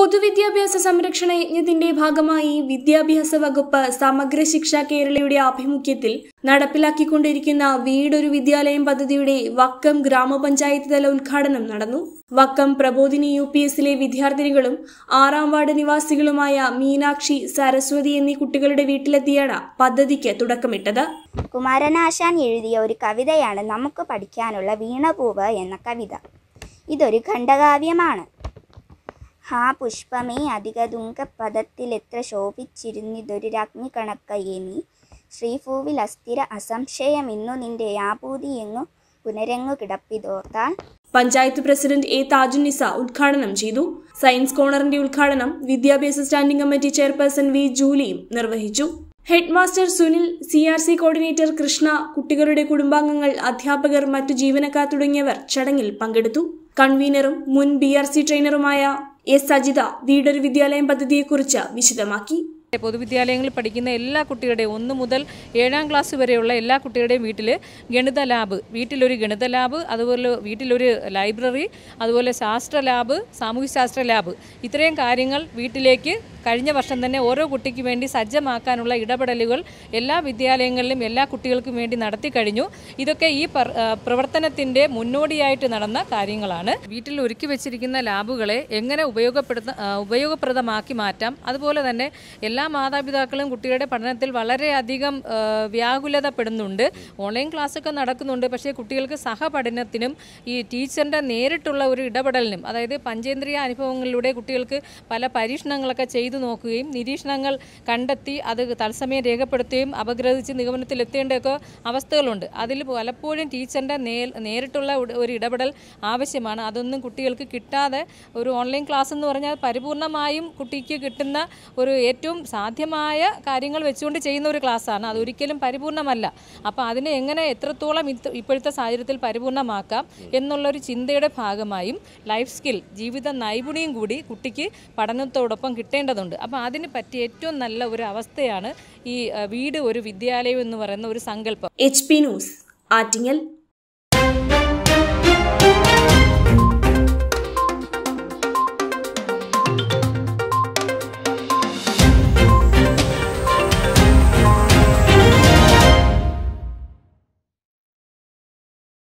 പൊതുവിദ്യാഭ്യാസ സംരക്ഷണ യജ്ഞത്തിന്റെ ഭാഗമായി വിദ്യാഭ്യാസ വകുപ്പ് സമഗ്ര ശിക്ഷ കേരളയുടെ ആഭിമുഖ്യത്തിൽ നടപ്പിലാക്കിക്കൊണ്ടിരിക്കുന്ന വീടൊരു വിദ്യാലയം പദ്ധതിയുടെ വക്കം ഗ്രാമപഞ്ചായത്ത് തല ഉദ്ഘാടനം നടന്നു വക്കം പ്രബോധിനി യു പി എസിലെ വിദ്യാർത്ഥിനികളും ആറാം വാർഡ് നിവാസികളുമായ മീനാക്ഷി സരസ്വതി എന്നീ കുട്ടികളുടെ വീട്ടിലെത്തിയാണ് പദ്ധതിക്ക് തുടക്കമിട്ടത് കുമാരനാശാൻ എഴുതിയ ഒരു കവിതയാണ് നമുക്ക് പഠിക്കാനുള്ള വീണപൂവ് എന്ന കവിത ഇതൊരു ഖണ്ഡകാവ്യമാണ് ഹാ പുഷ്പമേ എത്ര ശോഭിച്ചിരുന്നിതൊരു രാജ്ഞികണക്കയേ നീ ശ്രീഭൂവിൽ അസ്ഥിര ഇന്നു നിന്റെ എന്നു പുനരങ്ങു കിടപ്പിതോർത്താൽ പഞ്ചായത്ത് പ്രസിഡന്റ് എ നിസ ഉദ്ഘാടനം ചെയ്തു സയൻസ് കോർണറിന്റെ ഉദ്ഘാടനം വിദ്യാഭ്യാസ സ്റ്റാൻഡിംഗ് കമ്മിറ്റി ചെയർപേഴ്സൺ വി ജൂലിയും നിർവഹിച്ചു headmaster Sunil C R C coordinator Krishna കുട്ടികളുടെ കുടുംബാംഗങ്ങൾ അധ്യാപകർ മറ്റു ജീവനക്കാർ തുടങ്ങിയവർ ചടങ്ങിൽ പങ്കെടുത്തു കൺവീനറും മുൻ ബി ആർ സി ട്രെയിനറുമായ എസ് സജിത ദീഡർ വിദ്യാലയം പദ്ധതിയെക്കുറിച്ച് വിശദമാക്കി പൊതുവിദ്യാലയങ്ങളിൽ പഠിക്കുന്ന എല്ലാ കുട്ടികളുടെയും ഒന്ന് മുതൽ ഏഴാം ക്ലാസ് വരെയുള്ള എല്ലാ കുട്ടികളുടെയും വീട്ടിൽ ഗണിത ലാബ് വീട്ടിലൊരു ഗണിത ലാബ് അതുപോലെ വീട്ടിലൊരു ലൈബ്രറി അതുപോലെ ശാസ്ത്ര ലാബ് സാമൂഹ്യശാസ്ത്ര ലാബ് ഇത്രയും കാര്യങ്ങൾ വീട്ടിലേക്ക് കഴിഞ്ഞ വർഷം തന്നെ ഓരോ കുട്ടിക്ക് വേണ്ടി സജ്ജമാക്കാനുള്ള ഇടപെടലുകൾ എല്ലാ വിദ്യാലയങ്ങളിലും എല്ലാ കുട്ടികൾക്കും വേണ്ടി നടത്തി കഴിഞ്ഞു ഇതൊക്കെ ഈ പ്രവർത്തനത്തിൻ്റെ മുന്നോടിയായിട്ട് നടന്ന കാര്യങ്ങളാണ് വീട്ടിൽ ഒരുക്കി വെച്ചിരിക്കുന്ന ലാബുകളെ എങ്ങനെ ഉപയോഗപ്പെടുത്ത ഉപയോഗപ്രദമാക്കി മാറ്റാം അതുപോലെ തന്നെ എല്ലാ മാതാപിതാക്കളും കുട്ടികളുടെ പഠനത്തിൽ വളരെയധികം വ്യാകുലതപ്പെടുന്നുണ്ട് ഓൺലൈൻ ക്ലാസ്സൊക്കെ നടക്കുന്നുണ്ട് പക്ഷേ കുട്ടികൾക്ക് സഹപഠനത്തിനും ഈ ടീച്ചറിൻ്റെ നേരിട്ടുള്ള ഒരു ഇടപെടലിനും അതായത് പഞ്ചേന്ദ്രിയ അനുഭവങ്ങളിലൂടെ കുട്ടികൾക്ക് പല പരീക്ഷണങ്ങളൊക്കെ ചെയ്ത് ചെയ്തു നോക്കുകയും നിരീക്ഷണങ്ങൾ കണ്ടെത്തി അത് തത്സമയം രേഖപ്പെടുത്തുകയും അപഗ്രഹിച്ച് നിഗമനത്തിലെത്തേണ്ടതൊക്കെ അവസ്ഥകളുണ്ട് അതിൽ പലപ്പോഴും ടീച്ചറിൻ്റെ നേരിട്ടുള്ള ഒരു ഇടപെടൽ ആവശ്യമാണ് അതൊന്നും കുട്ടികൾക്ക് കിട്ടാതെ ഒരു ഓൺലൈൻ ക്ലാസ് എന്ന് പറഞ്ഞാൽ പരിപൂർണമായും കുട്ടിക്ക് കിട്ടുന്ന ഒരു ഏറ്റവും സാധ്യമായ കാര്യങ്ങൾ വെച്ചുകൊണ്ട് ചെയ്യുന്ന ഒരു ക്ലാസ്സാണ് അതൊരിക്കലും പരിപൂർണമല്ല അപ്പോൾ അതിനെ എങ്ങനെ എത്രത്തോളം ഇപ്പോഴത്തെ സാഹചര്യത്തിൽ പരിപൂർണമാക്കാം എന്നുള്ളൊരു ചിന്തയുടെ ഭാഗമായും ലൈഫ് സ്കിൽ ജീവിത നൈപുണ്യം കൂടി കുട്ടിക്ക് പഠനത്തോടൊപ്പം കിട്ടേണ്ടതുണ്ട് ഉണ്ട് അപ്പോൾ അതിന് പറ്റിയ ഏറ്റവും നല്ല ഒരു അവസ്ഥയാണ് ഈ വീട് ഒരു വിദ്യാലയം എന്ന് പറയുന്ന ഒരു സങ്കല്പം എച്ച് പി ന്യൂസ് ആറ്റിങ്ങൽ